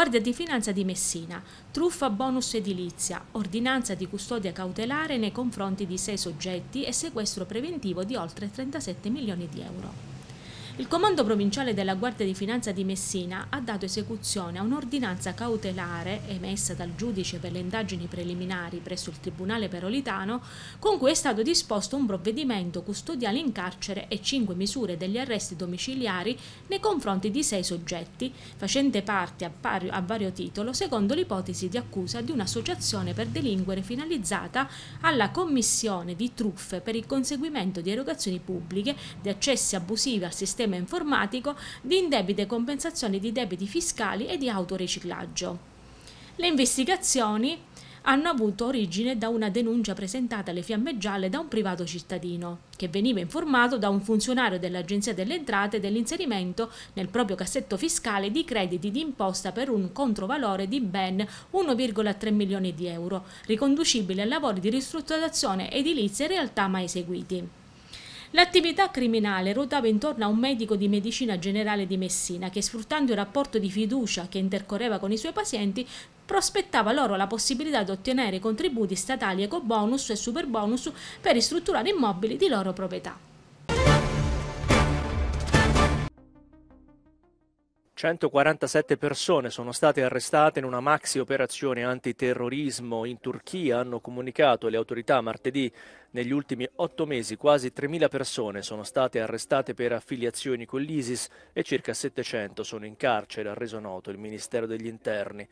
Guardia di Finanza di Messina, truffa bonus edilizia, ordinanza di custodia cautelare nei confronti di sei soggetti e sequestro preventivo di oltre 37 milioni di euro. Il Comando Provinciale della Guardia di Finanza di Messina ha dato esecuzione a un'ordinanza cautelare emessa dal giudice per le indagini preliminari presso il Tribunale Perolitano, con cui è stato disposto un provvedimento custodiale in carcere e cinque misure degli arresti domiciliari nei confronti di sei soggetti, facente parte a, pari, a vario titolo secondo l'ipotesi di accusa di un'associazione per delinquere finalizzata alla commissione di truffe per il conseguimento di erogazioni pubbliche, di accessi abusivi al sistema sistema informatico di indebite compensazioni di debiti fiscali e di autoriciclaggio. Le investigazioni hanno avuto origine da una denuncia presentata alle Fiamme Gialle da un privato cittadino, che veniva informato da un funzionario dell'Agenzia delle Entrate dell'inserimento nel proprio cassetto fiscale di crediti d'imposta per un controvalore di ben 1,3 milioni di euro, riconducibili a lavori di ristrutturazione edilizia in realtà mai eseguiti. L'attività criminale ruotava intorno a un medico di medicina generale di Messina che sfruttando il rapporto di fiducia che intercorreva con i suoi pazienti prospettava loro la possibilità di ottenere contributi statali eco bonus e super bonus per ristrutturare immobili di loro proprietà. 147 persone sono state arrestate in una maxi operazione antiterrorismo in Turchia, hanno comunicato le autorità martedì. Negli ultimi otto mesi quasi 3.000 persone sono state arrestate per affiliazioni con l'ISIS e circa 700 sono in carcere, ha reso noto il Ministero degli Interni.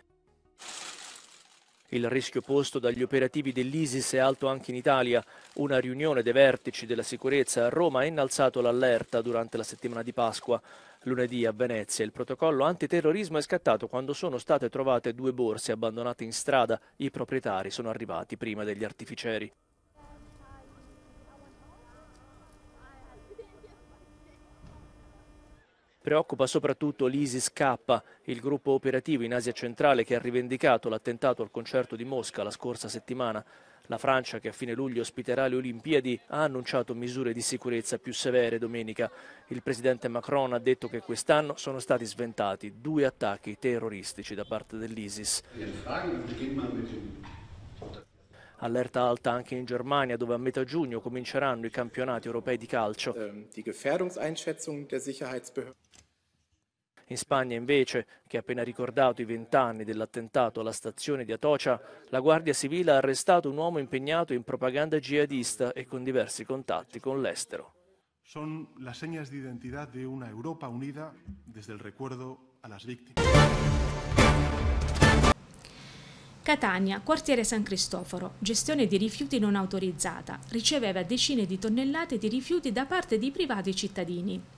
Il rischio posto dagli operativi dell'ISIS è alto anche in Italia. Una riunione dei vertici della sicurezza a Roma ha innalzato l'allerta durante la settimana di Pasqua. Lunedì a Venezia il protocollo antiterrorismo è scattato quando sono state trovate due borse abbandonate in strada. I proprietari sono arrivati prima degli artificieri. Preoccupa soprattutto l'ISIS-K, il gruppo operativo in Asia centrale che ha rivendicato l'attentato al concerto di Mosca la scorsa settimana. La Francia, che a fine luglio ospiterà le Olimpiadi, ha annunciato misure di sicurezza più severe domenica. Il presidente Macron ha detto che quest'anno sono stati sventati due attacchi terroristici da parte dell'ISIS. Allerta alta anche in Germania, dove a metà giugno cominceranno i campionati europei di calcio. Ähm, in Spagna, invece, che ha appena ricordato i vent'anni dell'attentato alla stazione di Atocha, la Guardia Civile ha arrestato un uomo impegnato in propaganda jihadista e con diversi contatti con l'estero. Sono le segne di identità di una Europa unita desde il ricordo alle vittime. Catania, quartiere San Cristoforo, gestione di rifiuti non autorizzata, riceveva decine di tonnellate di rifiuti da parte di privati cittadini.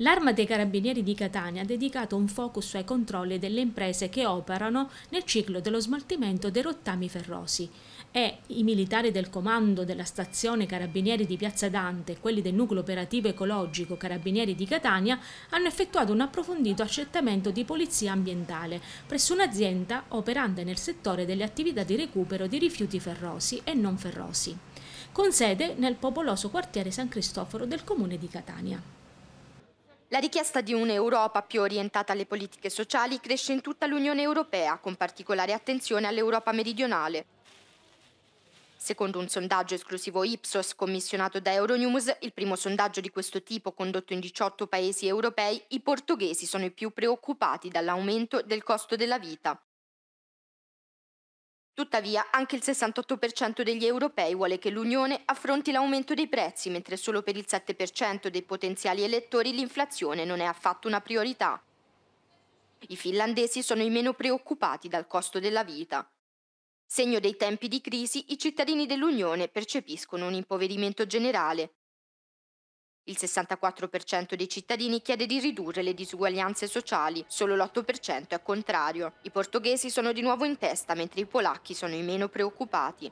L'Arma dei Carabinieri di Catania ha dedicato un focus ai controlli delle imprese che operano nel ciclo dello smaltimento dei rottami ferrosi e i militari del comando della stazione Carabinieri di Piazza Dante e quelli del nucleo operativo ecologico Carabinieri di Catania hanno effettuato un approfondito accertamento di polizia ambientale presso un'azienda operante nel settore delle attività di recupero di rifiuti ferrosi e non ferrosi, con sede nel popoloso quartiere San Cristoforo del comune di Catania. La richiesta di un'Europa più orientata alle politiche sociali cresce in tutta l'Unione Europea, con particolare attenzione all'Europa meridionale. Secondo un sondaggio esclusivo Ipsos commissionato da Euronews, il primo sondaggio di questo tipo condotto in 18 paesi europei, i portoghesi sono i più preoccupati dall'aumento del costo della vita. Tuttavia, anche il 68% degli europei vuole che l'Unione affronti l'aumento dei prezzi, mentre solo per il 7% dei potenziali elettori l'inflazione non è affatto una priorità. I finlandesi sono i meno preoccupati dal costo della vita. Segno dei tempi di crisi, i cittadini dell'Unione percepiscono un impoverimento generale, il 64% dei cittadini chiede di ridurre le disuguaglianze sociali, solo l'8% è contrario. I portoghesi sono di nuovo in testa, mentre i polacchi sono i meno preoccupati.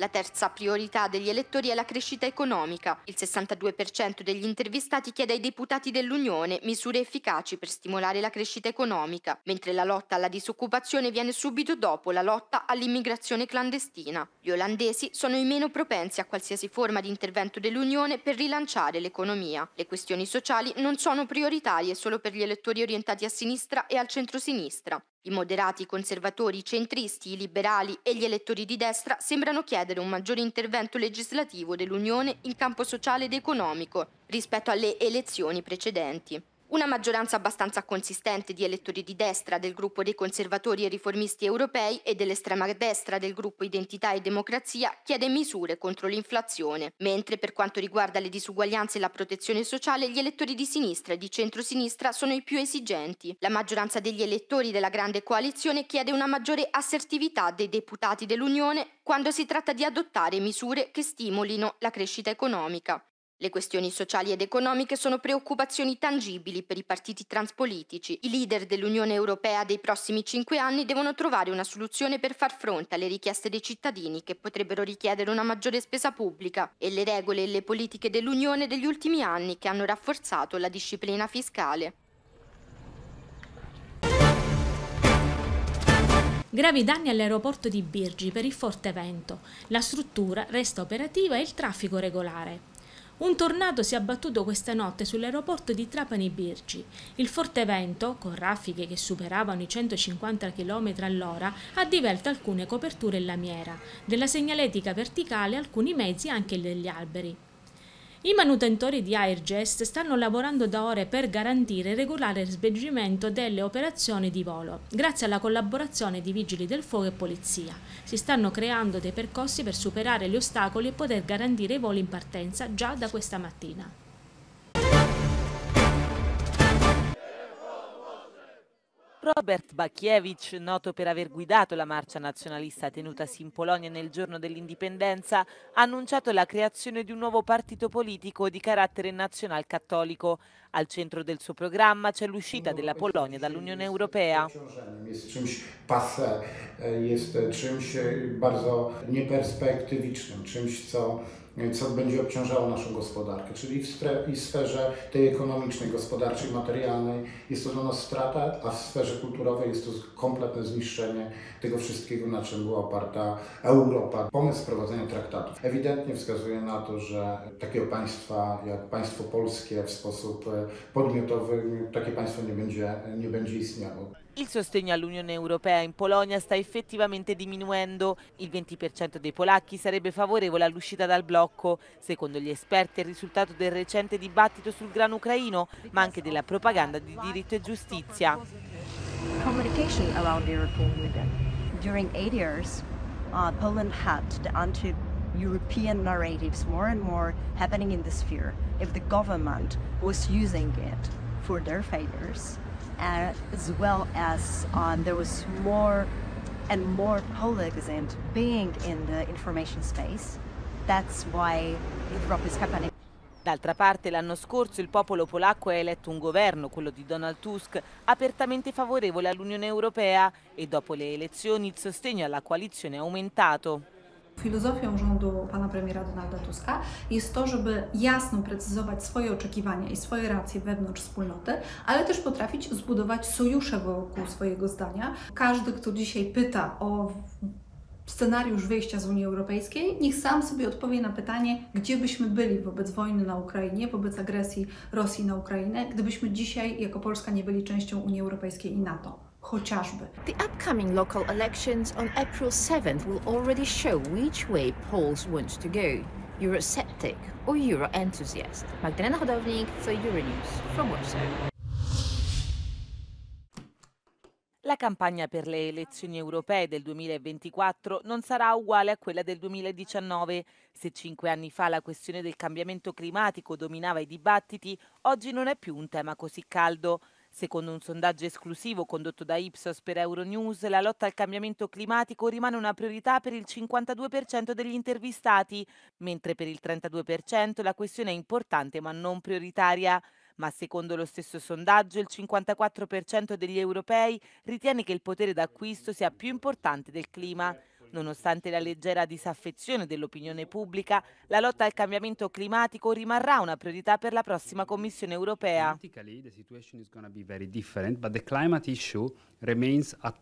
La terza priorità degli elettori è la crescita economica. Il 62% degli intervistati chiede ai deputati dell'Unione misure efficaci per stimolare la crescita economica, mentre la lotta alla disoccupazione viene subito dopo la lotta all'immigrazione clandestina. Gli olandesi sono i meno propensi a qualsiasi forma di intervento dell'Unione per rilanciare l'economia. Le questioni sociali non sono prioritarie solo per gli elettori orientati a sinistra e al centrosinistra. I moderati, i conservatori, i centristi, i liberali e gli elettori di destra sembrano chiedere un maggiore intervento legislativo dell'Unione in campo sociale ed economico rispetto alle elezioni precedenti. Una maggioranza abbastanza consistente di elettori di destra del gruppo dei conservatori e riformisti europei e dell'estrema destra del gruppo Identità e Democrazia chiede misure contro l'inflazione, mentre per quanto riguarda le disuguaglianze e la protezione sociale gli elettori di sinistra e di centrosinistra sono i più esigenti. La maggioranza degli elettori della grande coalizione chiede una maggiore assertività dei deputati dell'Unione quando si tratta di adottare misure che stimolino la crescita economica. Le questioni sociali ed economiche sono preoccupazioni tangibili per i partiti transpolitici. I leader dell'Unione Europea dei prossimi cinque anni devono trovare una soluzione per far fronte alle richieste dei cittadini che potrebbero richiedere una maggiore spesa pubblica e le regole e le politiche dell'Unione degli ultimi anni che hanno rafforzato la disciplina fiscale. Gravi danni all'aeroporto di Birgi per il forte vento. La struttura resta operativa e il traffico regolare. Un tornado si è abbattuto questa notte sull'aeroporto di Trapani Birgi. Il forte vento, con raffiche che superavano i 150 km all'ora, ha divelto alcune coperture in lamiera. Della segnaletica verticale alcuni mezzi anche degli alberi. I manutentori di Airgest stanno lavorando da ore per garantire il regolare svolgimento delle operazioni di volo, grazie alla collaborazione di vigili del fuoco e polizia. Si stanno creando dei percorsi per superare gli ostacoli e poter garantire i voli in partenza già da questa mattina. Robert Bakiewicz, noto per aver guidato la marcia nazionalista tenutasi in Polonia nel giorno dell'indipendenza, ha annunciato la creazione di un nuovo partito politico di carattere nazionalcattolico. Al centro del suo programma c'è l'uscita della Polonia dall'Unione Europea. Jest czymś bardzo nieperspektywicznym, czymś co No co będzie obciążało naszą gospodarkę, czyli w sferze tej ekonomicznej, gospodarczej, materialnej jest to dla nas strata, a w sferze kulturowej jest to kompletne zniszczenie tego wszystkiego, na czym była oparta Europa. Pomysł wprowadzenia traktatów ewidentnie wskazuje na to, że takiego państwa jak państwo polskie w sposób e, podmiotowy, takie państwo nie będzie, nie będzie istniało. Il sostegno all'Unione Europea in Polonia sta effettivamente diminuendo. Il 20% dei polacchi sarebbe favorevole all'uscita dal blocco. Secondo gli esperti è il risultato del recente dibattito sul grano ucraino, ma anche della propaganda di diritto e giustizia. Communication around the European Union. During eight years, uh, Poland had the anti-European narratives more and more happening in the sphere. If the government was using it for their failures, as well as um, there was more and more Polygazant being in the information space. That's why Europe is happening. D'altra parte, l'anno scorso il popolo polacco ha eletto un governo, quello di Donald Tusk, apertamente favorevole all'Unione Europea e dopo le elezioni il sostegno alla coalizione è aumentato. filozofią rządu pana premiera Donalda Tuska jest to, żeby jasno precyzować swoje oczekiwania i swoje racje wewnątrz wspólnoty, ale też potrafić zbudować sojusze wokół swojego zdania. Każdy, kto dzisiaj pyta o scenariusz wyjścia z Unii Europejskiej, niech sam sobie odpowie na pytanie, gdzie byśmy byli wobec wojny na Ukrainie, wobec agresji Rosji na Ukrainę, gdybyśmy dzisiaj jako Polska nie byli częścią Unii Europejskiej i NATO. chociażby. The upcoming local elections on April 7th will already show which way Poles want to go. Eurosceptic or Euro Magdalena Hodownik for Euronews from Warsaw. La campagna per le elezioni europee del 2024 non sarà uguale a quella del 2019. Se cinque anni fa la questione del cambiamento climatico dominava i dibattiti, oggi non è più un tema così caldo. Secondo un sondaggio esclusivo condotto da Ipsos per Euronews, la lotta al cambiamento climatico rimane una priorità per il 52% degli intervistati, mentre per il 32% la questione è importante ma non prioritaria. Ma secondo lo stesso sondaggio il 54% degli europei ritiene che il potere d'acquisto sia più importante del clima. Nonostante la leggera disaffezione dell'opinione pubblica, la lotta al cambiamento climatico rimarrà una priorità per la prossima Commissione europea. La situazione sarà molto diversa, ma very different, but the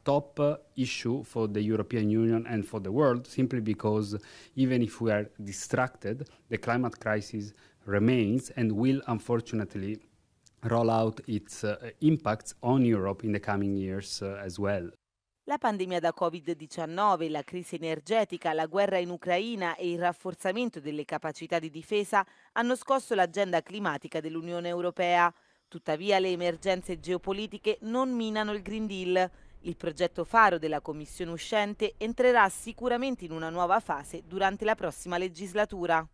top issue for the European Union and for the world simply because even if we are distracted, the climate crisis remains and will unfortunately roll out its uh, impacts on Europe in the coming years uh, as well. La pandemia da Covid-19, la crisi energetica, la guerra in Ucraina e il rafforzamento delle capacità di difesa hanno scosso l'agenda climatica dell'Unione Europea. Tuttavia le emergenze geopolitiche non minano il Green Deal. Il progetto faro della Commissione uscente entrerà sicuramente in una nuova fase durante la prossima legislatura.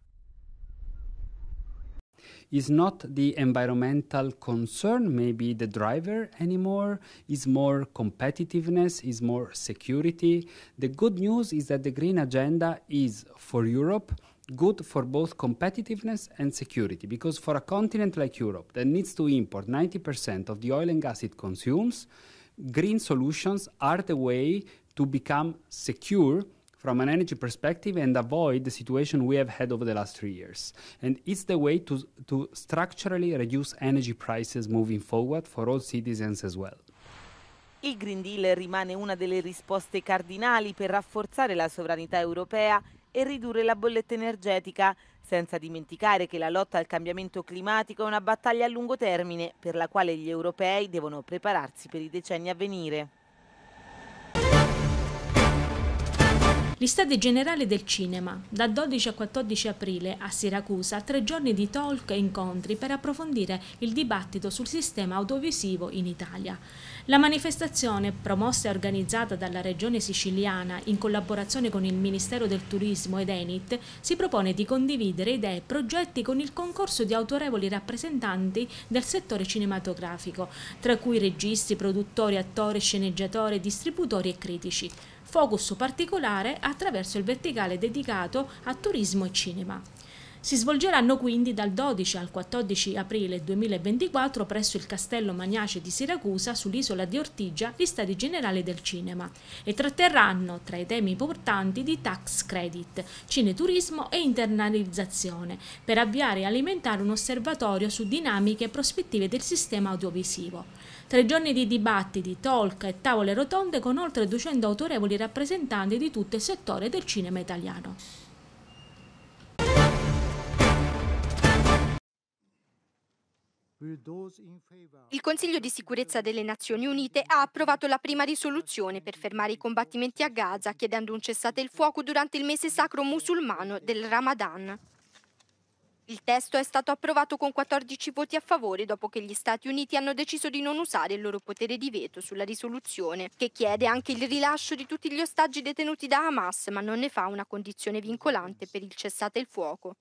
Is not the environmental concern maybe the driver anymore? Is more competitiveness? Is more security? The good news is that the green agenda is for Europe good for both competitiveness and security because for a continent like Europe that needs to import 90% of the oil and gas it consumes, green solutions are the way to become secure from an energy perspective and avoid the situation we have had over the last three years. And it's the way to, to structurally reduce energy prices moving forward for all citizens as well. Il Green Deal rimane una delle risposte cardinali per rafforzare la sovranità europea e ridurre la bolletta energetica, senza dimenticare che la lotta al cambiamento climatico è una battaglia a lungo termine per la quale gli europei devono prepararsi per i decenni a venire. L'estate generale del cinema. Dal 12 al 14 aprile a Siracusa tre giorni di talk e incontri per approfondire il dibattito sul sistema audiovisivo in Italia. La manifestazione, promossa e organizzata dalla Regione siciliana in collaborazione con il Ministero del Turismo ed Enit, si propone di condividere idee e progetti con il concorso di autorevoli rappresentanti del settore cinematografico, tra cui registi, produttori, attori, sceneggiatori, distributori e critici. Focus particolare attraverso il verticale dedicato a turismo e cinema. Si svolgeranno quindi dal 12 al 14 aprile 2024 presso il Castello Magnace di Siracusa sull'isola di Ortigia gli stati generali del cinema e tratterranno tra i temi importanti di tax credit, cineturismo e internalizzazione per avviare e alimentare un osservatorio su dinamiche e prospettive del sistema audiovisivo. Tre giorni di dibattiti, talk e tavole rotonde con oltre 200 autorevoli rappresentanti di tutto il settore del cinema italiano. Il Consiglio di sicurezza delle Nazioni Unite ha approvato la prima risoluzione per fermare i combattimenti a Gaza, chiedendo un cessate il fuoco durante il mese sacro musulmano del Ramadan. Il testo è stato approvato con 14 voti a favore dopo che gli Stati Uniti hanno deciso di non usare il loro potere di veto sulla risoluzione, che chiede anche il rilascio di tutti gli ostaggi detenuti da Hamas, ma non ne fa una condizione vincolante per il cessate il fuoco.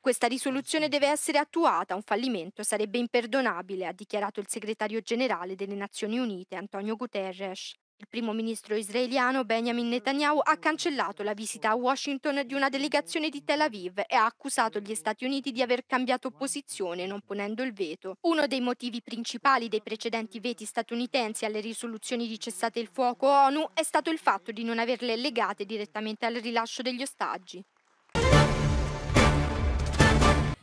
Questa risoluzione deve essere attuata, un fallimento sarebbe imperdonabile, ha dichiarato il segretario generale delle Nazioni Unite Antonio Guterres. Il primo ministro israeliano Benjamin Netanyahu ha cancellato la visita a Washington di una delegazione di Tel Aviv e ha accusato gli Stati Uniti di aver cambiato posizione non ponendo il veto. Uno dei motivi principali dei precedenti veti statunitensi alle risoluzioni di cessate il fuoco ONU è stato il fatto di non averle legate direttamente al rilascio degli ostaggi.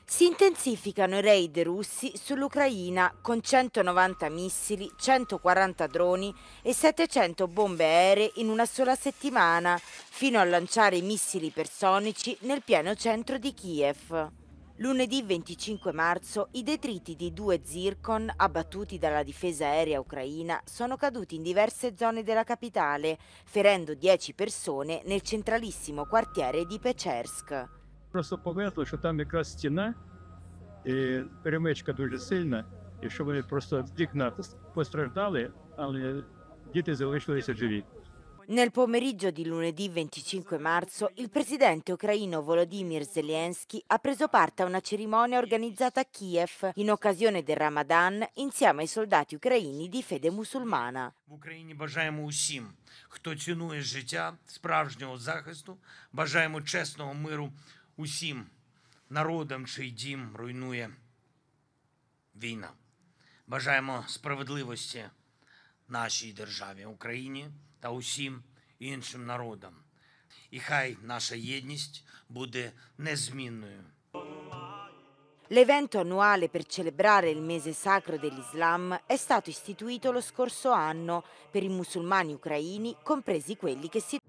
Si intensificano i raid russi sull'Ucraina con 190 missili, 140 droni e 700 bombe aeree in una sola settimana, fino a lanciare missili personici nel pieno centro di Kiev. Lunedì 25 marzo i detriti di due Zircon abbattuti dalla difesa aerea ucraina sono caduti in diverse zone della capitale, ferendo 10 persone nel centralissimo quartiere di Pechersk просто повезло, що там якраз стіна, і перемичка дуже сильна, і що вони просто вікна постраждали, але діти залишилися живі. Nel pomeriggio di lunedì 25 marzo il presidente ucraino Volodymyr Zelensky ha preso parte a una cerimonia organizzata a Kiev in occasione del Ramadan insieme ai soldati ucraini di fede musulmana. В Україні бажаємо усім, хто цінує життя, справжнього захисту, бажаємо чесного миру усім народам, чий дім руйнує війна. Бажаємо справедливості нашій державі, Україні та усім іншим народам. І хай наша єдність буде незмінною. L'evento annuale per celebrare il mese sacro dell'Islam è stato istituito lo scorso anno per i musulmani ucraini, compresi quelli che si